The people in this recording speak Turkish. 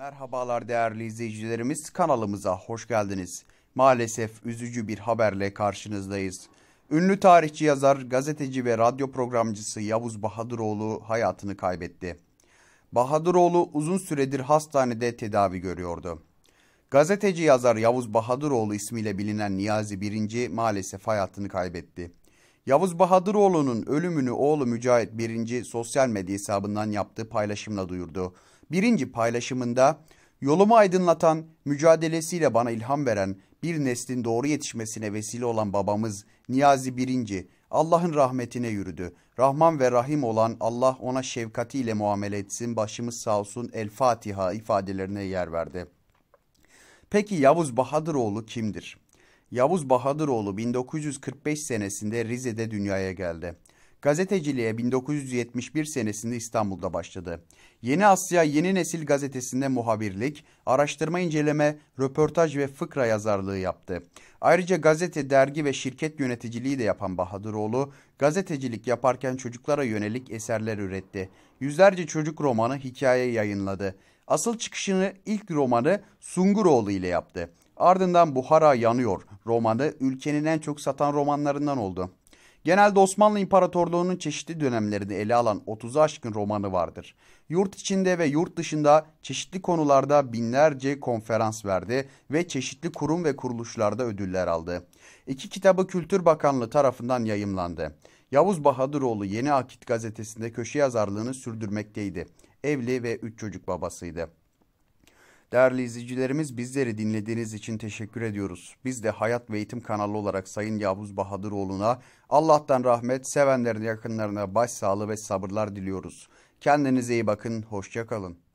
Merhabalar değerli izleyicilerimiz kanalımıza hoş geldiniz. Maalesef üzücü bir haberle karşınızdayız. Ünlü tarihçi yazar, gazeteci ve radyo programcısı Yavuz Bahadıroğlu hayatını kaybetti. Bahadıroğlu uzun süredir hastanede tedavi görüyordu. Gazeteci yazar Yavuz Bahadıroğlu ismiyle bilinen Niyazi Birinci maalesef hayatını kaybetti. Yavuz Bahadıroğlu'nun ölümünü oğlu Mücahit Birinci sosyal medya hesabından yaptığı paylaşımla duyurdu. Birinci paylaşımında yolumu aydınlatan, mücadelesiyle bana ilham veren, bir neslin doğru yetişmesine vesile olan babamız Niyazi Birinci, Allah'ın rahmetine yürüdü. Rahman ve Rahim olan Allah ona şefkatiyle muamele etsin, başımız sağ olsun El Fatiha ifadelerine yer verdi. Peki Yavuz Bahadıroğlu kimdir? Yavuz Bahadıroğlu 1945 senesinde Rize'de dünyaya geldi. Gazeteciliğe 1971 senesinde İstanbul'da başladı. Yeni Asya Yeni Nesil gazetesinde muhabirlik, araştırma inceleme, röportaj ve fıkra yazarlığı yaptı. Ayrıca gazete, dergi ve şirket yöneticiliği de yapan Bahadıroğlu, gazetecilik yaparken çocuklara yönelik eserler üretti. Yüzlerce çocuk romanı hikaye yayınladı. Asıl çıkışını ilk romanı Sunguroğlu ile yaptı. Ardından Buhara Yanıyor romanı ülkenin en çok satan romanlarından oldu. Genelde Osmanlı İmparatorluğu'nun çeşitli dönemlerini ele alan 30'a aşkın romanı vardır. Yurt içinde ve yurt dışında çeşitli konularda binlerce konferans verdi ve çeşitli kurum ve kuruluşlarda ödüller aldı. İki kitabı Kültür Bakanlığı tarafından yayımlandı. Yavuz Bahadıroğlu Yeni Akit gazetesinde köşe yazarlığını sürdürmekteydi. Evli ve üç çocuk babasıydı. Değerli izleyicilerimiz bizleri dinlediğiniz için teşekkür ediyoruz. Biz de Hayat ve Eğitim kanalı olarak Sayın Yavuz Bahadıroğlu'na Allah'tan rahmet, sevenlerin yakınlarına başsağlığı ve sabırlar diliyoruz. Kendinize iyi bakın, hoşçakalın.